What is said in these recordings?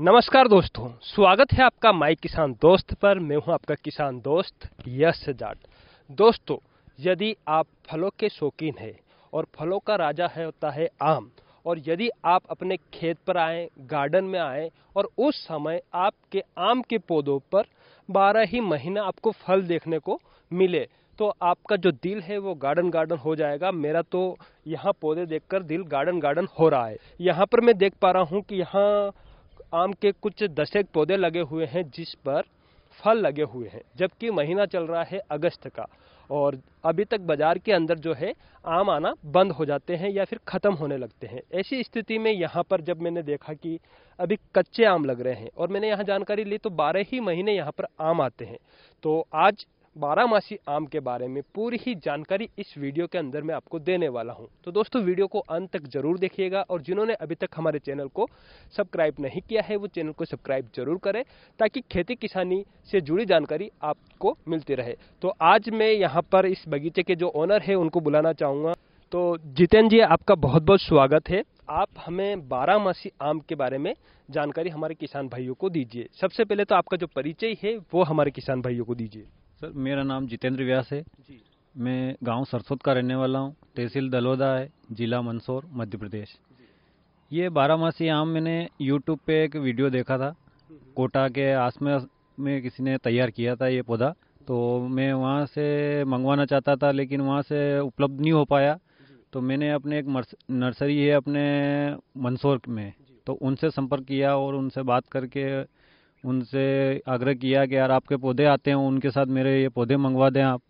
नमस्कार दोस्तों स्वागत है आपका माई किसान दोस्त पर मैं हूं आपका किसान दोस्त यश जाट दोस्तों यदि आप फलों के शौकीन हैं और फलों का राजा है होता है आम और यदि आप अपने खेत पर आए गार्डन में आए और उस समय आपके आम के पौधों पर बारह ही महीना आपको फल देखने को मिले तो आपका जो दिल है वो गार्डन गार्डन हो जाएगा मेरा तो यहाँ पौधे देखकर दिल गार्डन गार्डन हो रहा है यहाँ पर मैं देख पा रहा हूँ कि यहाँ आम के कुछ दशक पौधे लगे हुए हैं जिस पर फल लगे हुए हैं जबकि महीना चल रहा है अगस्त का और अभी तक बाज़ार के अंदर जो है आम आना बंद हो जाते हैं या फिर ख़त्म होने लगते हैं ऐसी स्थिति में यहाँ पर जब मैंने देखा कि अभी कच्चे आम लग रहे हैं और मैंने यहाँ जानकारी ली तो बारह ही महीने यहाँ पर आम आते हैं तो आज मासी आम के बारे में पूरी ही जानकारी इस वीडियो के अंदर मैं आपको देने वाला हूं तो दोस्तों वीडियो को अंत तक जरूर देखिएगा और जिन्होंने अभी तक हमारे चैनल को सब्सक्राइब नहीं किया है वो चैनल को सब्सक्राइब जरूर करें ताकि खेती किसानी से जुड़ी जानकारी आपको मिलती रहे तो आज मैं यहाँ पर इस बगीचे के जो ऑनर है उनको बुलाना चाहूँगा तो जितेंद्र जी आपका बहुत बहुत स्वागत है आप हमें बारह मासी आम के बारे में जानकारी हमारे किसान भाइयों को दीजिए सबसे पहले तो आपका जो परिचय है वो हमारे किसान भाइयों को दीजिए सर मेरा नाम जितेंद्र व्यास है जी मैं गांव सरसोद का रहने वाला हूं तहसील दलोदा है ज़िला मंदसौर मध्य प्रदेश ये बारामासी आम मैंने यूट्यूब पे एक वीडियो देखा था हम्म, हम्म। कोटा के आसमे में किसी ने तैयार किया था ये पौधा तो मैं वहाँ से मंगवाना चाहता था लेकिन वहाँ से उपलब्ध नहीं हो पाया तो मैंने अपने एक नर्सरी है अपने मंदसौर में तो उनसे संपर्क किया और उनसे बात करके उनसे आग्रह किया कि यार आपके पौधे आते हैं उनके साथ मेरे ये पौधे मंगवा दें आप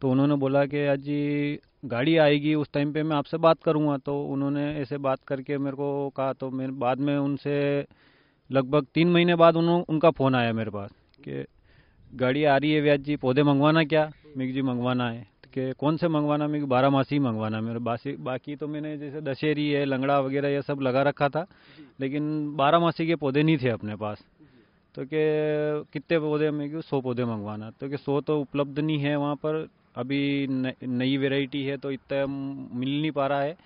तो उन्होंने बोला कि आज जी गाड़ी आएगी उस टाइम पे मैं आपसे बात करूँगा तो उन्होंने ऐसे बात करके मेरे को कहा तो मेरे बाद में उनसे लगभग तीन महीने बाद उन्होंने उनका फ़ोन आया मेरे पास कि गाड़ी आ रही है व्याज जी पौधे मंगवाना क्या मैं जी मंगवाना है कि कौन से मंगवाना मैं बारह मासी ही मंगवाना मेरे बासी बाकी तो मैंने जैसे दशहरी है लंगड़ा वगैरह ये सब लगा रखा था लेकिन बारह मासी के पौधे नहीं थे अपने पास तो के कितने पौधे हमें क्यों सौ पौधे मंगवाना तो कि सौ तो उपलब्ध नहीं है वहाँ पर अभी नई वेराइटी है तो इतना मिल नहीं पा रहा है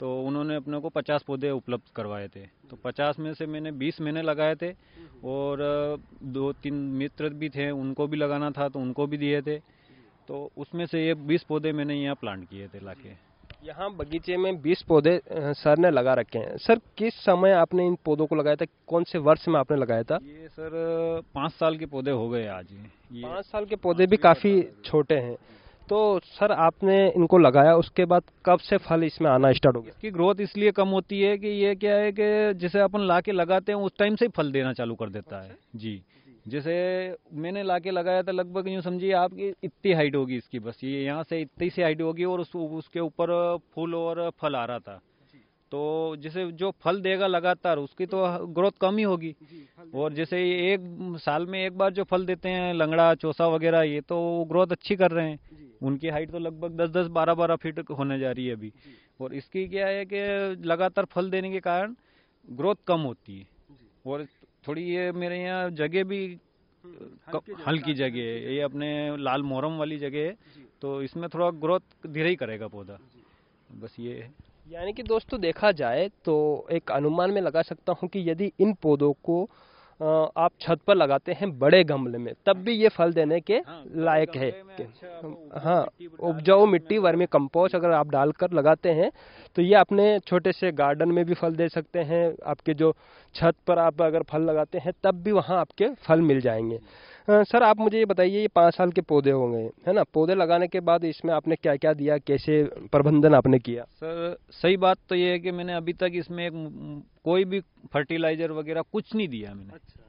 तो उन्होंने अपने को पचास पौधे उपलब्ध करवाए थे तो पचास में से मैंने बीस महीने लगाए थे और दो तीन मित्र भी थे उनको भी लगाना था तो उनको भी दिए थे तो उसमें से ये बीस पौधे मैंने यहाँ प्लांट किए थे लाके यहाँ बगीचे में 20 पौधे सर ने लगा रखे हैं सर किस समय आपने इन पौधों को लगाया था कौन से वर्ष में आपने लगाया था ये सर पाँच साल के पौधे हो गए आज ये पाँच साल के पौधे भी काफ़ी छोटे हैं तो सर आपने इनको लगाया उसके बाद कब से फल इसमें आना स्टार्ट हो गया इसकी ग्रोथ इसलिए कम होती है कि ये क्या है कि जिसे अपन ला के लगाते हैं उस टाइम से ही फल देना चालू कर देता है अच्छा। जी जैसे मैंने ला के लगाया था लगभग यूँ समझिए आपकी इतनी हाइट होगी इसकी बस ये यहाँ से इतनी सी हाइट होगी और उस, उसके ऊपर फूल और फल आ रहा था तो जैसे जो फल देगा लगातार उसकी तो ग्रोथ कम ही होगी और जैसे एक साल में एक बार जो फल देते हैं लंगड़ा चौसा वगैरह ये तो ग्रोथ अच्छी कर रहे हैं उनकी हाइट तो लगभग दस दस बारह बारह फीट होने जा रही है अभी और इसकी क्या है कि लगातार फल देने के कारण ग्रोथ कम होती है और थोड़ी ये मेरे यहाँ जगह भी हल्की हाँ, जगह है ये अपने लाल मोहरम वाली जगह है तो इसमें थोड़ा ग्रोथ धीरे ही करेगा पौधा बस ये है यानी कि दोस्तों देखा जाए तो एक अनुमान में लगा सकता हूँ कि यदि इन पौधों को आप छत पर लगाते हैं बड़े गमले में तब भी ये फल देने के हाँ, लायक है अच्छा हाँ उपजाऊ मिट्टी वर्मी कंपोस्ट अगर आप डालकर लगाते हैं तो ये अपने छोटे से गार्डन में भी फल दे सकते हैं आपके जो छत पर आप अगर फल लगाते हैं तब भी वहाँ आपके फल मिल जाएंगे सर आप मुझे ये बताइए ये पाँच साल के पौधे होंगे है ना पौधे लगाने के बाद इसमें आपने क्या क्या दिया कैसे प्रबंधन आपने किया सर सही बात तो ये है कि मैंने अभी तक इसमें एक कोई भी फर्टिलाइजर वगैरह कुछ नहीं दिया मैंने अच्छा।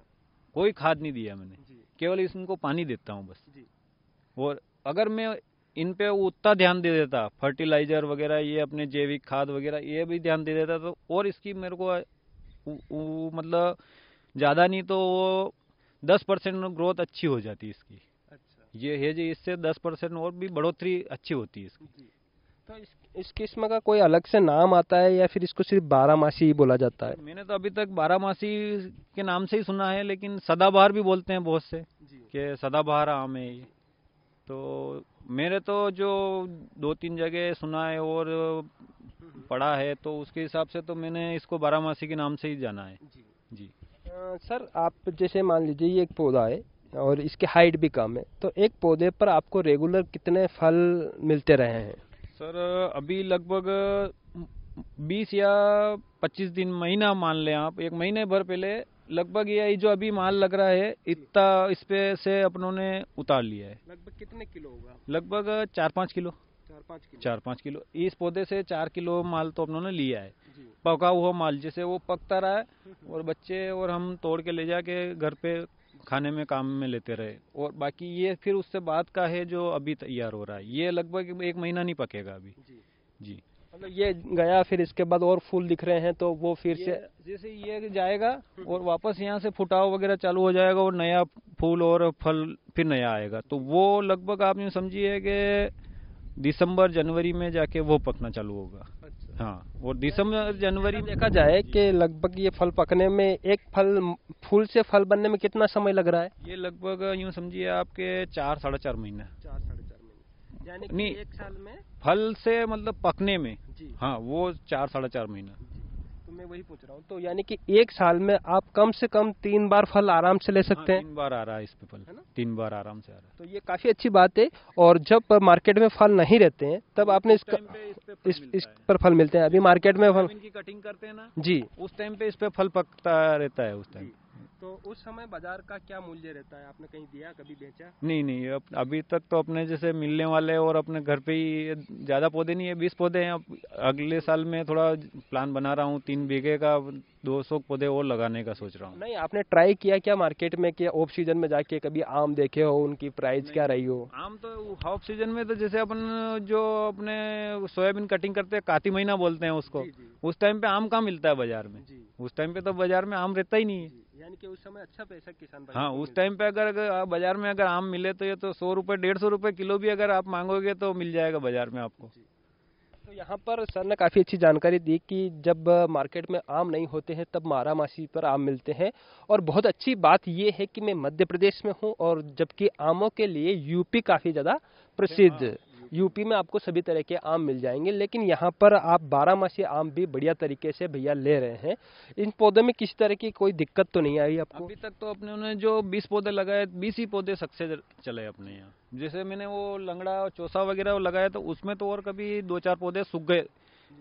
कोई खाद नहीं दिया मैंने केवल इसको पानी देता हूँ बस और अगर मैं इन पे उतना ध्यान दे देता फर्टिलाइजर वगैरह ये अपने जैविक खाद वगैरह ये भी ध्यान दे देता तो और इसकी मेरे को मतलब ज़्यादा नहीं तो वो दस परसेंट ग्रोथ अच्छी हो जाती है इसकी अच्छा ये है जी इससे दस परसेंट और भी बढ़ोतरी अच्छी होती है इसकी तो इस, इस किस्म का कोई अलग से नाम आता है या फिर इसको सिर्फ बारह मासी ही बोला जाता है मैंने तो अभी तक बारह मासी के नाम से ही सुना है लेकिन सदाबहार भी बोलते हैं बहुत से कि सदाबहार आम है ये तो मेरे तो जो दो तीन जगह सुना है और पढ़ा है तो उसके हिसाब से तो मैंने इसको बारह मासी के नाम से ही जाना है जी, जी। सर आप जैसे मान लीजिए ये एक पौधा है और इसकी हाइट भी कम है तो एक पौधे पर आपको रेगुलर कितने फल मिलते रहे हैं सर अभी लगभग 20 या 25 दिन महीना मान लें आप एक महीने भर पहले लगभग ये जो अभी माल लग रहा है इतना इस पे से अपनों ने उतार लिया है लगभग कितने किलो होगा लगभग चार पाँच किलो चार पाँच किलो चार पाँच किलो इस पौधे से चार किलो माल तो अपनों ने लिया है पका हुआ माल जैसे वो पकता रहा है और बच्चे और हम तोड़ के ले जाके घर पे खाने में काम में लेते रहे और बाकी ये फिर उससे बाद का है जो अभी तैयार हो रहा है ये लगभग एक महीना नहीं पकेगा अभी जी, मतलब ये गया फिर इसके बाद और फूल दिख रहे हैं तो वो फिर से जैसे ये हाँ। जाएगा हम्म। और वापस यहाँ से फुटाव वगैरह चालू हो जाएगा और नया फूल और फल फिर नया आएगा तो वो लगभग आप समझिए कि दिसंबर जनवरी में जाके वो पकना चालू होगा अच्छा। हाँ और दिसंबर तो जनवरी देखा जाए कि लगभग ये फल पकने में एक फल फूल से फल बनने में कितना समय लग रहा है ये लगभग यूँ समझिए आपके चार साढ़े चार महीना चार साढ़े चार महीने यानी एक साल में फल से मतलब पकने में जी। हाँ वो चार साढ़े चार महीना मैं वही पूछ रहा हूँ तो यानी कि एक साल में आप कम से कम तीन बार फल आराम से ले हाँ, सकते हैं तीन बार आ रहा है इस पे फल है ना तीन बार आराम से आ रहा है तो ये काफी अच्छी बात है और जब मार्केट में फल नहीं रहते हैं तब आपने इस, इस पर फल मिलते हैं अभी मार्केट में फल कटिंग करते हैं ना जी उस टाइम पे इस पे फल पकता रहता है उस टाइम तो उस समय बाजार का क्या मूल्य रहता है आपने कहीं दिया कभी बेचा नहीं नहीं अब अभी तक तो अपने जैसे मिलने वाले और अपने घर पे ही ज़्यादा पौधे नहीं है बीस पौधे हैं अब अगले साल में थोड़ा प्लान बना रहा हूँ तीन बीघे का दो सौ पौधे और लगाने का सोच रहा हूँ नहीं आपने ट्राई किया क्या मार्केट में क्या ऑफ सीजन में जाके कभी आम देखे हो उनकी प्राइस क्या रही हो आम तो ऑफ सीजन में तो जैसे अपन जो अपने सोयाबीन कटिंग करते हैं काती महीना बोलते हैं उसको उस टाइम पे आम कहाँ मिलता है बाजार में उस टाइम पे तो बाजार में आम रहता ही नहीं है यानी कि उस समय अच्छा पैसा किसान हाँ उस टाइम पे अगर, बाजार में अगर आम मिले तो ये तो सौ रुपए डेढ़ सौ रुपए किलो भी अगर आप मांगोगे तो मिल जाएगा बाजार में आपको तो यहाँ पर सर ने काफ़ी अच्छी जानकारी दी कि जब मार्केट में आम नहीं होते हैं तब मारा मासी पर आम मिलते हैं और बहुत अच्छी बात ये है कि मैं मध्य प्रदेश में हूँ और जबकि आमों के लिए यूपी काफ़ी ज़्यादा प्रसिद्ध यूपी में आपको सभी तरह के आम मिल जाएंगे लेकिन यहाँ पर आप बारह मासी आम भी बढ़िया तरीके से भैया ले रहे हैं इन पौधे में किसी तरह की कोई दिक्कत तो नहीं आई आपको अभी तक तो अपने जो बीस पौधे लगाए बीस ही पौधे सक्सेस चले अपने यहाँ जैसे मैंने वो लंगड़ा और चौसा वगैरह लगाया तो उसमें तो और कभी दो चार पौधे सूख गए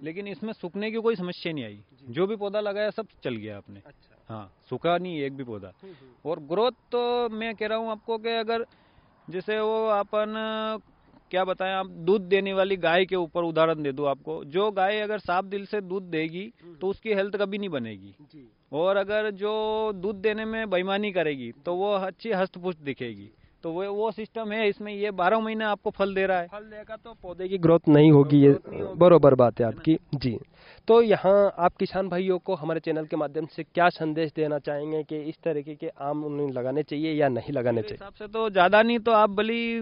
लेकिन इसमें सूखने की कोई समस्या नहीं आई जो भी पौधा लगाया सब चल गया आपने अच्छा। हाँ सूखा नहीं एक भी पौधा हम्म, हम्म। और ग्रोथ तो मैं कह रहा हूँ आपको कि अगर जैसे वो अपन क्या बताएं आप दूध देने वाली गाय के ऊपर उदाहरण दे दो आपको जो गाय अगर साफ दिल से दूध देगी हम्म। तो उसकी हेल्थ कभी नहीं बनेगी और अगर जो दूध देने में बेईमानी करेगी तो वो अच्छी हस्तपुष्ट दिखेगी तो वो वो सिस्टम है इसमें ये बारह महीने आपको फल दे रहा है फल देगा तो पौधे की ग्रोथ नहीं होगी ये बरोबर बात है आपकी जी तो यहाँ आप किसान भाइयों को हमारे चैनल के माध्यम से क्या संदेश देना चाहेंगे कि इस तरीके के आम उन्हें लगाने चाहिए या नहीं लगाने चाहिए हिसाब से तो ज़्यादा नहीं तो आप भली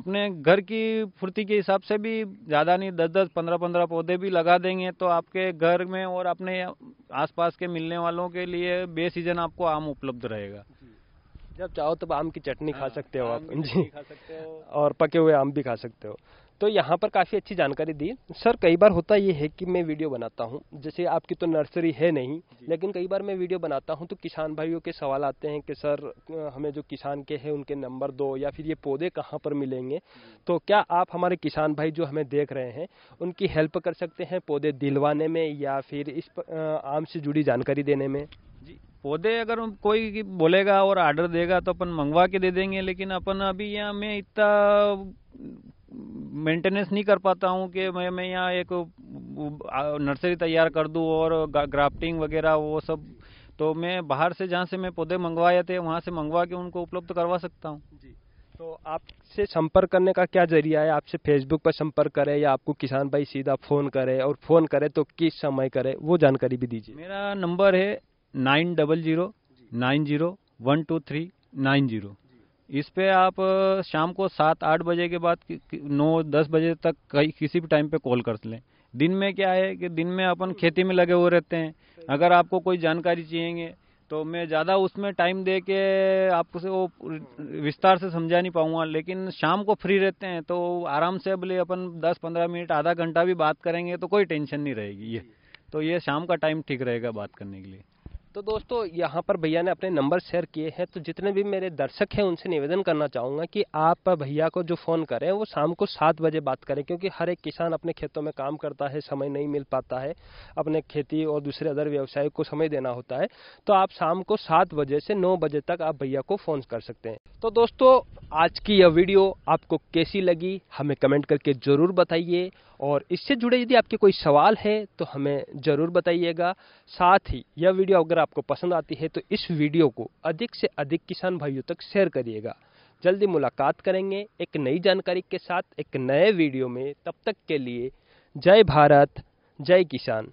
अपने घर की फुर्ती के हिसाब से भी ज़्यादा नहीं दस दस पंद्रह पंद्रह पौधे भी लगा देंगे तो आपके घर में और अपने आसपास के मिलने वालों के लिए बे सीजन आपको आम उपलब्ध रहेगा जब चाहो तब आम की चटनी खा हाँ, सकते हो आप जी और पके हुए आम भी खा सकते हो तो यहाँ पर काफ़ी अच्छी जानकारी दी सर कई बार होता ये है कि मैं वीडियो बनाता हूँ जैसे आपकी तो नर्सरी है नहीं लेकिन कई बार मैं वीडियो बनाता हूँ तो किसान भाइयों के सवाल आते हैं कि सर हमें जो किसान के हैं उनके नंबर दो या फिर ये पौधे कहाँ पर मिलेंगे तो क्या आप हमारे किसान भाई जो हमें देख रहे हैं उनकी हेल्प कर सकते हैं पौधे दिलवाने में या फिर इस आम से जुड़ी जानकारी देने में पौधे अगर कोई बोलेगा और ऑर्डर देगा तो अपन मंगवा के दे देंगे लेकिन अपन अभी यहाँ मैं इतना मेंटेनेंस नहीं कर पाता हूँ कि मैं मैं यहाँ एक नर्सरी तैयार कर दूँ और ग्राफ्टिंग वगैरह वो सब तो मैं बाहर से जहाँ से मैं पौधे मंगवाए थे वहाँ से मंगवा के उनको उपलब्ध करवा सकता हूँ जी तो आपसे संपर्क करने का क्या जरिया है आपसे फेसबुक पर संपर्क करें या आपको किसान भाई सीधा फ़ोन करे और फ़ोन करे तो किस समय करे वो जानकारी भी दीजिए मेरा नंबर है nine double zero nine zero one two three nine zero इस पे आप शाम को सात आठ बजे के बाद नौ दस बजे तक कहीं किसी भी टाइम पे कॉल कर लें दिन में क्या है कि दिन में अपन खेती में लगे हुए रहते हैं अगर आपको कोई जानकारी चाहिए तो मैं ज़्यादा उसमें टाइम दे के आपको से वो विस्तार से समझा नहीं पाऊँगा लेकिन शाम को फ्री रहते हैं तो आराम से बोले अपन दस पंद्रह मिनट आधा घंटा भी बात करेंगे तो कोई टेंशन नहीं रहेगी ये तो ये शाम का टाइम ठीक रहेगा बात करने के लिए तो दोस्तों यहाँ पर भैया ने अपने नंबर शेयर किए हैं तो जितने भी मेरे दर्शक हैं उनसे निवेदन करना चाहूँगा कि आप भैया को जो फ़ोन करें वो शाम को सात बजे बात करें क्योंकि हर एक किसान अपने खेतों में काम करता है समय नहीं मिल पाता है अपने खेती और दूसरे अदर व्यवसाय को समय देना होता है तो आप शाम को सात बजे से नौ बजे तक आप भैया को फ़ोन कर सकते हैं तो दोस्तों आज की यह वीडियो आपको कैसी लगी हमें कमेंट करके ज़रूर बताइए और इससे जुड़े यदि आपके कोई सवाल है तो हमें ज़रूर बताइएगा साथ ही यह वीडियो अगर आपको पसंद आती है तो इस वीडियो को अधिक से अधिक किसान भाइयों तक शेयर करिएगा जल्दी मुलाकात करेंगे एक नई जानकारी के साथ एक नए वीडियो में तब तक के लिए जय भारत जय किसान